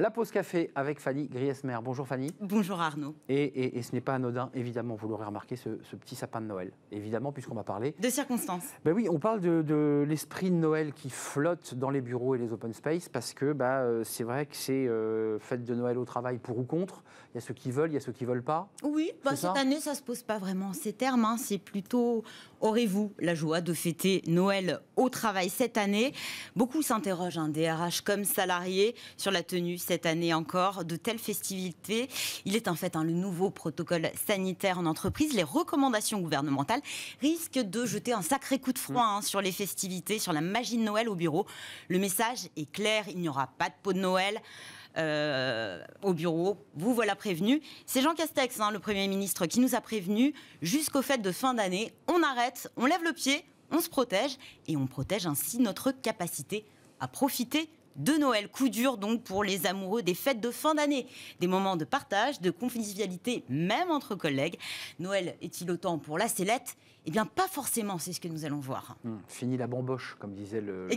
La pause café avec Fanny Griesmer. Bonjour Fanny. Bonjour Arnaud. Et, ce n'est pas anodin, évidemment, vous l'aurez remarqué, ce, petit sapin de Noël, évidemment, puisqu'on va parler... De circonstances. Ben oui, on parle de, l'esprit de Noël qui flotte dans les bureaux et les open space, parce que ben, euh, c'est vrai que c'est euh, fête de Noël au travail pour ou contre. Il y a ceux qui veulent, il y a ceux qui ne veulent pas. Oui, ben, cette année, ça se pose pas vraiment ces termes. Hein. C'est plutôt, aurez-vous la joie de fêter Noël au travail cette année Beaucoup s'interrogent, un hein, DRH comme salarié, sur la tenue cette année encore de telles festivités. Il est en fait hein, le nouveau protocole sanitaire en entreprise. Les recommandations gouvernementales risquent de jeter un sacré coup de froid hein, sur les festivités, sur la magie de Noël au bureau. Le message est clair, il n'y aura pas de pot de Noël. Euh, au bureau. Vous voilà prévenu. C'est Jean Castex, hein, le Premier ministre, qui nous a prévenu jusqu'au fait de fin d'année. On arrête, on lève le pied, on se protège et on protège ainsi notre capacité à profiter de Noël. Coup dur donc pour les amoureux des fêtes de fin d'année. Des moments de partage, de convivialité, même entre collègues. Noël est-il autant pour la sellette eh bien, pas forcément, c'est ce que nous allons voir. Hmm, fini la bamboche, comme disait le,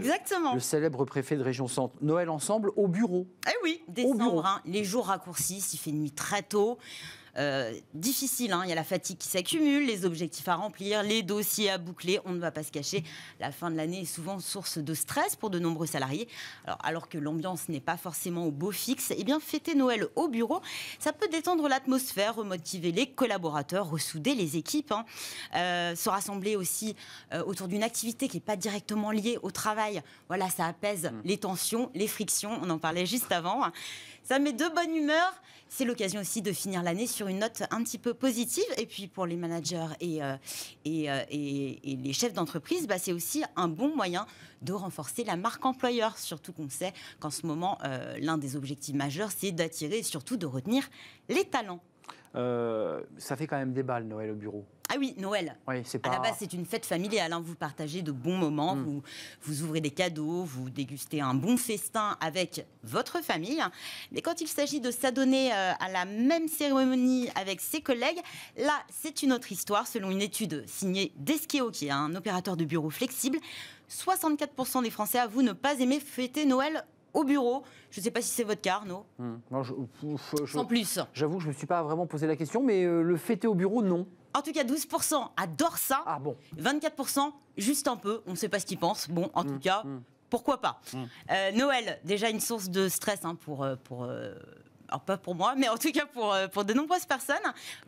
célèbre préfet de région centre. Noël ensemble au bureau. Eh oui, décembre, bureau. Hein. les jours raccourcis, il fait nuit très tôt. Euh, difficile. Hein. Il y a la fatigue qui s'accumule, les objectifs à remplir, les dossiers à boucler. On ne va pas se cacher. La fin de l'année est souvent source de stress pour de nombreux salariés. Alors, que l'ambiance n'est pas forcément au beau fixe, eh bien, fêter Noël au bureau, ça peut détendre l'atmosphère, remotiver les collaborateurs, ressouder les équipes, hein. euh, se rassembler aussi euh, autour d'une activité qui n'est pas directement liée au travail. Voilà, ça apaise mm. les tensions, les frictions. On en parlait juste avant. Hein. Ça met de bonne humeur. C'est l'occasion aussi de finir l'année sur sur une note un petit peu positive. Et puis pour les managers et, euh, euh, et, les chefs d'entreprise, bah, c'est aussi un bon moyen de renforcer la marque employeur, surtout qu'on sait qu'en ce moment, euh, l'un des objectifs majeurs, c'est d'attirer et surtout de retenir les talents. ça fait quand même des balles, Noël, au bureau. Ah oui, Noël. Oui, pas... À la base, c'est une fête familiale. Alain, hein. Vous partagez de bons moments, hmm. vous, ouvrez des cadeaux, vous dégustez un bon festin avec votre famille. Mais quand il s'agit de s'adonner euh, à la même cérémonie avec ses collègues, là, c'est une autre histoire. Selon une étude signée Deskeo, qui est un opérateur de bureau flexible, 64% des Français avouent ne pas aimer fêter Noël au bureau. Je ne sais pas si c'est votre cas, Arnaud. Hmm. Non, je, Sans plus. J'avoue, je ne me suis pas vraiment posé la question, mais euh, le fêter au bureau, non en tout cas 12% adorent ça. 24% ah juste un peu, on ne sait pas ce qu'ils pensent. Bon, en tout mm, cas, mm. pourquoi pas. Mm. Euh, Noël, déjà une source de stress hein, pour, euh, pour euh, alors pas pour moi, mais en tout cas pour, euh, pour de nombreuses personnes,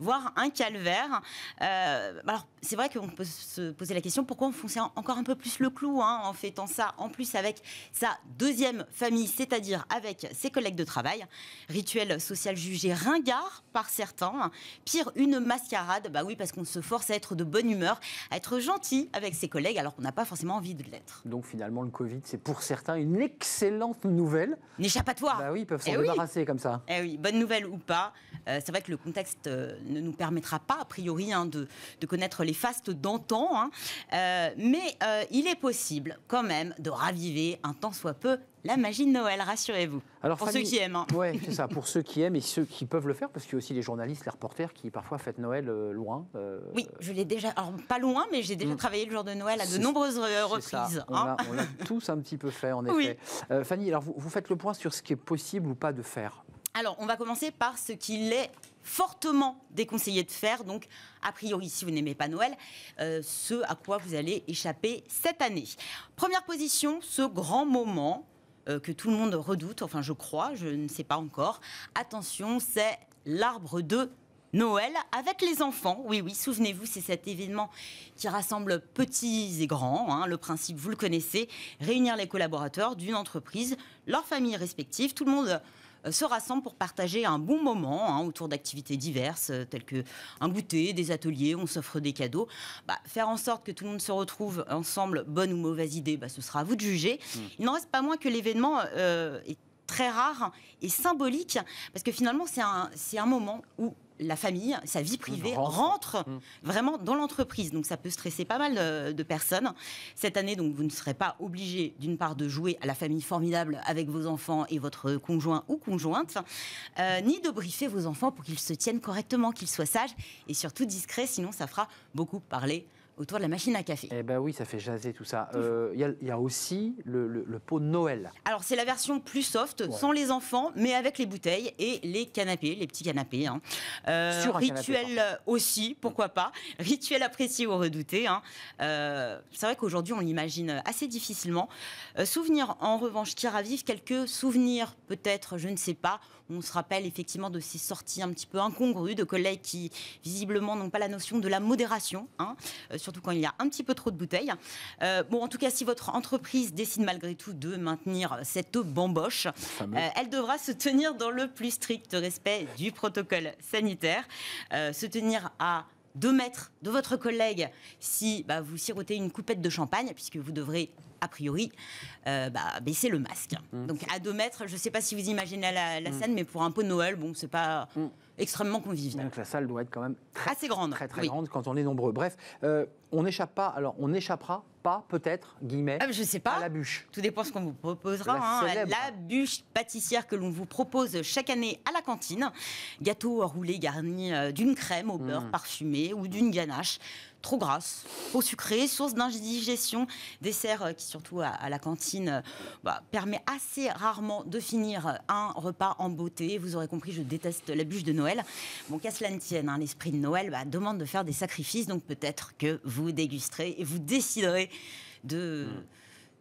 voire un calvaire. Euh, alors, c'est vrai qu'on peut se poser la question pourquoi on fonçait encore un peu plus le clou hein, en fêtant ça, en plus avec sa deuxième famille, c'est-à-dire avec ses collègues de travail. Rituel social jugé ringard par certains. Pire, une mascarade. Bah oui, parce qu'on se force à être de bonne humeur, à être gentil avec ses collègues, alors qu'on n'a pas forcément envie de l'être. Donc finalement, le Covid, c'est pour certains une excellente nouvelle. Une échappatoire. Bah oui, ils peuvent s'en eh débarrasser comme ça. Eh eh bonne nouvelle ou pas, euh, c'est vrai que le contexte euh, ne nous permettra pas, a priori, hein, de, connaître les fastes d'antan, hein. euh, mais il est possible quand même de raviver un temps soit peu la magie de Noël, rassurez-vous. Alors, pour ceux qui aiment. Hein. Ouais, Oui, c'est ça, pour ceux qui aiment et ceux qui peuvent le faire, parce qu'il y a aussi les journalistes, les reporters qui parfois fêtent Noël loin. Oui, je l'ai déjà, alors pas loin, mais j'ai déjà mm. travaillé le jour de Noël à de nombreuses reprises. Ça. On l'a tous un petit peu fait, en effet. Fanny, alors vous, vous faites le point sur ce qui est possible ou pas de faire alors, on va commencer par ce qu'il est fortement déconseillé de faire. Donc, a priori, si vous n'aimez pas Noël, euh, ce à quoi vous allez échapper cette année. Première position, ce grand moment euh, que tout le monde redoute, enfin je crois, je ne sais pas encore. Attention, c'est l'arbre de Noël avec les enfants. Oui, oui, souvenez-vous, c'est cet événement qui rassemble petits et grands. Hein. Le principe, vous le connaissez, réunir les collaborateurs d'une entreprise, leurs familles respectives, tout le monde euh, se rassemblent pour partager un bon moment hein, autour d'activités diverses euh, telles que un goûter, des ateliers, on s'offre des cadeaux. Bah, faire en sorte que tout le monde se retrouve ensemble, bonne ou mauvaise idée, bah, ce sera à vous de juger. Hmm. Il n'en reste pas moins que l'événement euh, est très rare et symbolique, parce que finalement, c'est un moment où la famille, sa vie privée rentre, mmh. vraiment dans l'entreprise. Donc ça peut stresser pas mal euh, de, personnes. Cette année, donc vous ne serez pas obligé d'une part de jouer à la famille formidable avec vos enfants et votre conjoint ou conjointe, euh, ni de briefer vos enfants pour qu'ils se tiennent correctement, qu'ils soient sages et surtout discrets. Sinon, ça fera beaucoup parler autour de la machine à café. Eh ben oui, ça fait jaser tout ça. Il mmh. euh, y, a aussi le, pot de Noël. Alors c'est la version plus soft, sans les enfants, mais avec les bouteilles et les canapés, les petits canapés. Hein. Euh, Sur rituel aussi, pourquoi pas. Rituel apprécié ou redouté. Hein. Euh, c'est vrai qu'aujourd'hui on l'imagine assez difficilement. souvenir en revanche qui ravive quelques souvenirs, peut-être, je ne sais pas on se rappelle effectivement de ces sorties un petit peu incongrues de collègues qui, visiblement, n'ont pas la notion de la modération, hein, euh, surtout quand il y a un petit peu trop de bouteilles. Euh, bon, en tout cas, si votre entreprise décide malgré tout de maintenir cette bamboche, euh, elle devra se tenir dans le plus strict respect du protocole sanitaire, se tenir à deux mètres de votre collègue si bah, vous sirotez une coupette de champagne, puisque vous devrez a priori euh, bah, baisser le masque. Mm. Donc à 2 mètres, je ne sais pas si vous imaginez la, mm. scène, mais pour un pot de Noël, bon, c'est pas. Mm extrêmement convivial. Donc la salle doit être quand même très, assez grande, très très grande quand on est nombreux. Bref, euh, on n'échappe pas. Alors on n'échappera pas, peut-être, guillemets, ah, je sais pas. à la bûche. Tout dépend ce qu'on vous proposera. La, hein. bûche pâtissière que l'on vous propose chaque année à la cantine. Gâteau roulé garni euh, d'une crème au beurre mm. parfumée parfumé ou d'une ganache trop grasse, trop sucré, source d'indigestion, dessert euh, qui surtout à, la cantine euh, bah, permet assez rarement de finir un repas en beauté. Vous aurez compris, je déteste la bûche de Noël. Bon, qu'à cela ne tienne, hein, l'esprit de Noël bah, demande de faire des sacrifices, donc peut-être que vous dégusterez et vous déciderez de...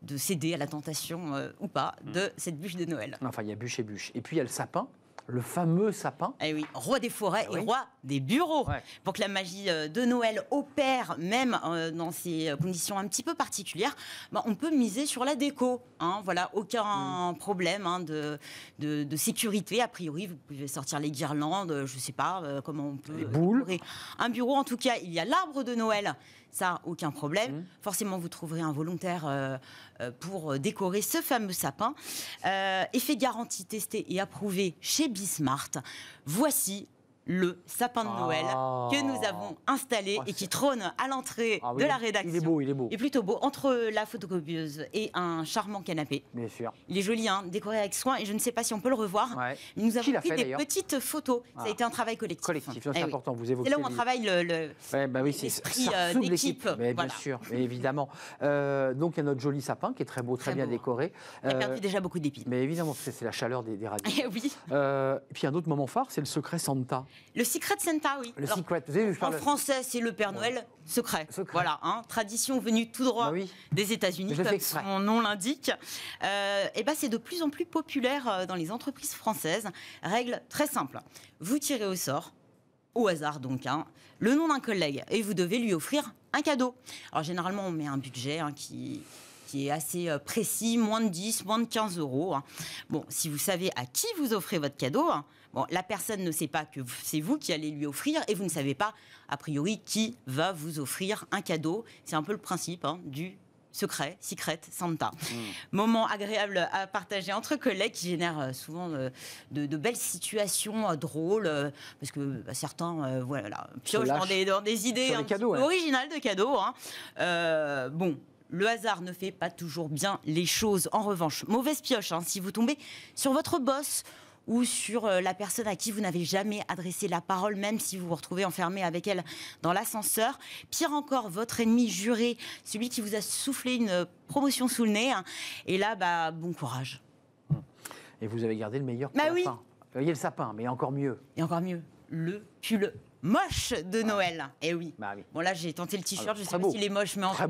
Hmm. céder à la tentation euh, ou pas hmm. de cette bûche de Noël. Enfin, il y a bûche et bûche. Et puis il y a le sapin le fameux sapin. Eh oui, roi des forêts eh et roi des bureaux. Pour que la magie euh, de Noël opère, même euh, dans ces euh, conditions un petit peu particulières, bah, on peut miser sur la déco. Hein. Voilà, aucun mm. problème hein, de, de, de, sécurité. A priori, vous pouvez sortir les guirlandes, je ne sais pas comment on peut. Les boules. Un bureau, en tout cas, il y a l'arbre de Noël ça, aucun problème. Mmh. Forcément, vous trouverez un volontaire euh, euh, pour euh, décorer ce fameux sapin. effet garanti testé et approuvé chez Bismart. Voici le sapin de ah. Noël que nous avons installé oh, et qui trône à l'entrée ah de la rédaction. Il est beau, il est beau. Il est plutôt beau, entre la photocopieuse et un charmant canapé. Bien sûr. Il est joli, hein, décoré avec soin et je ne sais pas si on peut le revoir. Ouais. Nous avons pris fait, des petites photos. Ça a ah. été un travail collectif. Collectif, c'est eh important, vous évoquez. C'est là où on travaille le, l'esprit d'équipe. Bien sûr, évidemment. donc il y a notre joli sapin qui est très beau, très, bien décoré. Il a perdu euh, déjà beaucoup d'épines. Mais évidemment, c'est la chaleur des, des radios. Eh oui. Euh, et puis un autre moment phare, c'est le secret Santa. Le Secret Santa, oui. Le Secret, vous avez, en français, c'est le Père Noël secret. Voilà, hein. tradition venue tout droit bah des États-Unis, comme son nom l'indique. et euh, eh ben, c'est de plus en plus populaire euh, dans les entreprises françaises. Règle très simple vous tirez au sort, au hasard donc, hein, le nom d'un collègue, et vous devez lui offrir un cadeau. Alors généralement, on met un budget hein, qui qui est assez euh, précis, moins de 10, moins de 15 euros. Hein. Bon, si vous savez à qui vous offrez votre cadeau, hein, bon, la personne ne sait pas que c'est vous qui allez lui offrir et vous ne savez pas, a priori, qui va vous offrir un cadeau. C'est un peu le principe hein, du secret, secret, Santa. Mm. Moment agréable à partager entre collègues qui génère euh, souvent euh, de, belles situations drôles, parce que bah, certains voilà, piochent dans des, des, idées originales de cadeaux. bon, le hasard ne fait pas toujours bien les choses. En revanche, mauvaise pioche, hein, si vous tombez sur votre boss ou sur euh, la personne à qui vous n'avez jamais adressé la parole, même si vous vous retrouvez enfermé avec elle dans l'ascenseur. Pire encore, votre ennemi juré, celui qui vous a soufflé une promotion sous le nez. Hein. Et là, bah, bon courage. Et vous avez gardé le meilleur pour bah la fin. le sapin, mais encore mieux. Et encore mieux, le pull moche de Noël. eh bah oui. Bon là, j'ai tenté le t-shirt, ah, je sais pas s'il est moche, mais en tout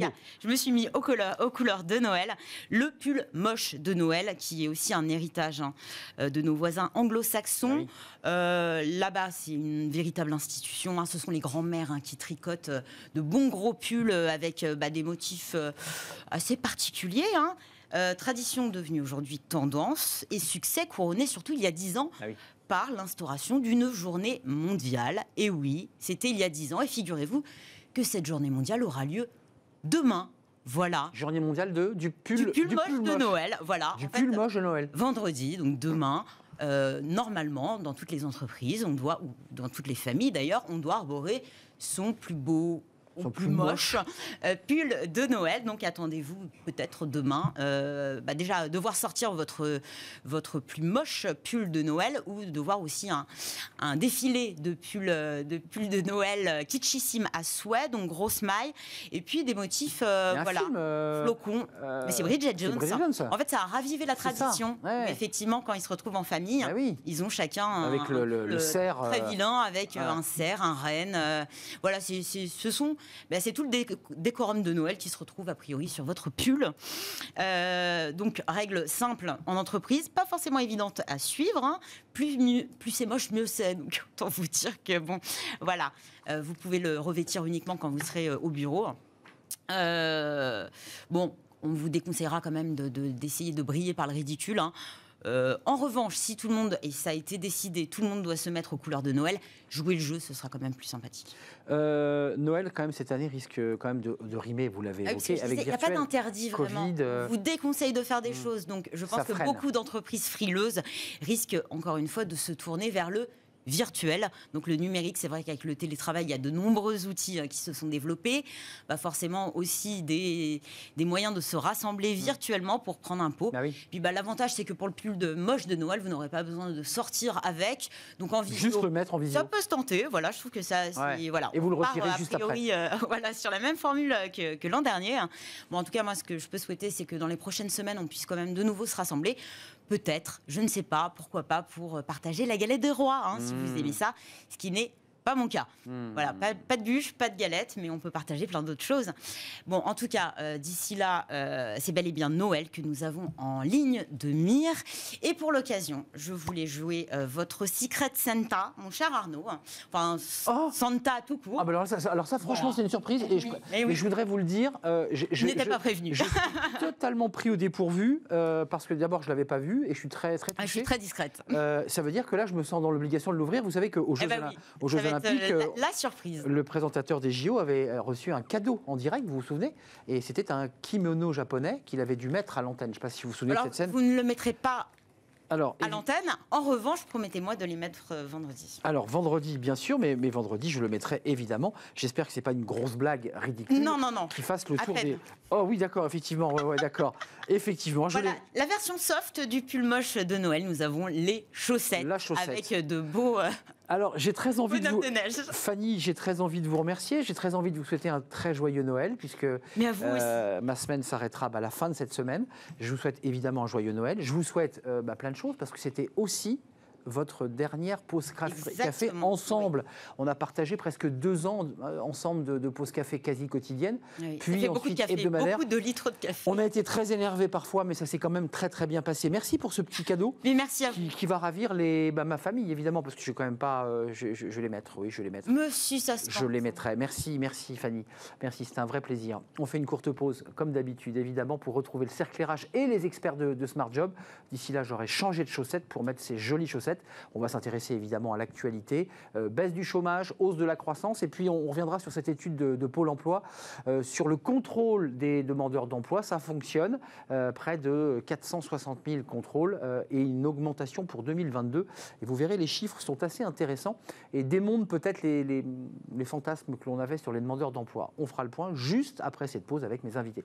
je me suis mis aux couleurs, de Noël. Le pull moche de Noël, qui est aussi un héritage hein, euh, de nos voisins anglo-saxons. Euh, là-bas, c'est une véritable institution. Hein. Ce sont les grands-mères hein, qui tricotent euh, de bons gros pulls avec bah, des motifs assez particuliers. Euh, tradition devenue aujourd'hui tendance et succès couronné surtout il y a dix ans ah par l'instauration d'une journée mondiale. Et oui, c'était il y a dix ans. Et figurez-vous que cette journée mondiale aura lieu demain. Voilà. Journée mondiale du pull, de Noël. Voilà. Du pull de Noël. Vendredi, donc demain, euh, normalement, dans toutes les entreprises, on doit, ou dans toutes les familles d'ailleurs, on doit arborer son plus beau ou plus, moche, euh, pull de Noël. Donc attendez-vous peut-être demain euh, bah déjà devoir sortir votre, votre plus moche pull de Noël ou de voir aussi un, défilé de pulls euh, de, pull de Noël euh, kitschissime à souhait, donc grosse maille, et puis des motifs voilà, flocons. Mais c'est Bridget Jones. ça En fait, ça a ravivé la tradition. Effectivement, quand ils se retrouvent en famille, bah ils ont chacun avec un, le, le, très vilain, avec un cerf, un renne. voilà, c ce sont ben, c'est tout le décorum de Noël qui se retrouve a priori sur votre pull. Euh, donc règle simple en entreprise, pas forcément évidente à suivre. Hein. Plus, plus c'est moche, mieux c'est. Donc autant vous dire que bon, voilà, euh, vous pouvez le revêtir uniquement quand vous serez euh, au bureau. bon, on vous déconseillera quand même d'essayer de, briller par le ridicule. Hein. Euh, en revanche, si tout le monde, et ça a été décidé, tout le monde doit se mettre aux couleurs de Noël, jouer le jeu, ce sera quand même plus sympathique. Euh, Noël, quand même, cette année, risque euh, quand même de, rimer, vous l'avez ah évoqué, Il n'y a pas d'interdit, vraiment. vous déconseille de faire des mm. choses. Donc, je pense que beaucoup d'entreprises frileuses risquent, encore une fois, de se tourner vers le virtuel Donc le numérique, c'est vrai qu'avec le télétravail, il y a de nombreux outils hein, qui se sont développés. Bah forcément aussi des, moyens de se rassembler mmh. virtuellement pour prendre un pot. Bah Puis bah, l'avantage, c'est que pour le pull de moche de Noël, vous n'aurez pas besoin de sortir avec. Donc en visio, juste le mettre en visio. Ça peut se tenter. Voilà, je trouve que ça. Voilà. Et vous le retirez juste après. Euh, voilà, sur la même formule euh, que, que l'an dernier. Hein. Bon, en tout cas, moi, ce que je peux souhaiter, c'est que dans les prochaines semaines, on puisse quand même de nouveau se rassembler peut-être, je ne sais pas, pourquoi pas, pour euh, partager la galette des rois, hein, si vous mmh. aimez ça, ce qui n'est pas mon cas. Hmm. Voilà, pas, de bûche, pas de galette, mais on peut partager plein d'autres choses. Bon, en tout cas, euh, d'ici là, euh, c'est bel et bien Noël que nous avons en ligne de mire. Et pour l'occasion, je voulais jouer euh, votre Secret Santa, mon cher Arnaud. Hein. Enfin, oh. Santa tout court. Ah bah alors, ça, alors, ça, franchement, c'est une surprise. Et je, eh voudrais vous le dire. je, n'étais pas prévenu. je suis totalement pris au dépourvu, parce que d'abord, je ne l'avais pas vu, et je suis très, très touchée. Ah, je suis très discrète. ça veut dire que là, je me sens dans l'obligation de l'ouvrir. Vous savez qu'au eh Jeux, ben euh, la, surprise. Le présentateur des JO avait euh, reçu un cadeau en direct, vous vous souvenez Et c'était un kimono japonais qu'il avait dû mettre à l'antenne. Je ne sais pas si vous vous souvenez de cette scène. Vous ne le mettrez pas alors, à l'antenne. En revanche, promettez-moi de les mettre euh, vendredi. Alors, vendredi, bien sûr, mais, vendredi, je le mettrai évidemment. J'espère que ce n'est pas une grosse blague ridicule. Non, non, non. Qui fasse le tour des. Oh oui, d'accord, effectivement. d'accord. effectivement. voilà, la version soft du pull moche de Noël, nous avons les chaussettes. La chaussette. Avec de beaux. Alors, j'ai très envie de vous... Fanny, j'ai très envie de vous remercier. J'ai très envie de vous souhaiter un très joyeux Noël, puisque euh, ma semaine s'arrêtera à bah, la fin de cette semaine. Je vous souhaite évidemment un joyeux Noël. Je vous souhaite euh, bah, plein de choses, parce que c'était aussi votre dernière pause café ensemble. On a partagé presque deux ans euh, ensemble de, de pause café quasi quotidienne, puis ensuite beaucoup de café, Beaucoup de litres de café. On a été très énervés parfois, mais ça s'est quand même très très bien passé. Merci pour ce petit cadeau. merci Qui, va ravir les, bah, ma famille évidemment, parce que je vais quand même pas, euh, je, je, les mettre, oui, je les mettre. Monsieur, ça Je les mettrai. Merci, merci Fanny, merci, c'est un vrai plaisir. On fait une courte pause, comme d'habitude évidemment, pour retrouver le cercle et les experts de, de Smart Job. D'ici là, j'aurai changé de chaussettes pour mettre ces jolies chaussettes. On va s'intéresser évidemment à l'actualité. Euh, baisse du chômage, hausse de la croissance, et puis on, reviendra sur cette étude de, Pôle emploi euh, sur le contrôle des demandeurs d'emploi. Ça fonctionne, euh, près de 460 000 contrôles et une augmentation pour 2022. Et vous verrez, les chiffres sont assez intéressants et démontrent peut-être les fantasmes que l'on avait sur les demandeurs d'emploi. On fera le point juste après cette pause avec mes invités.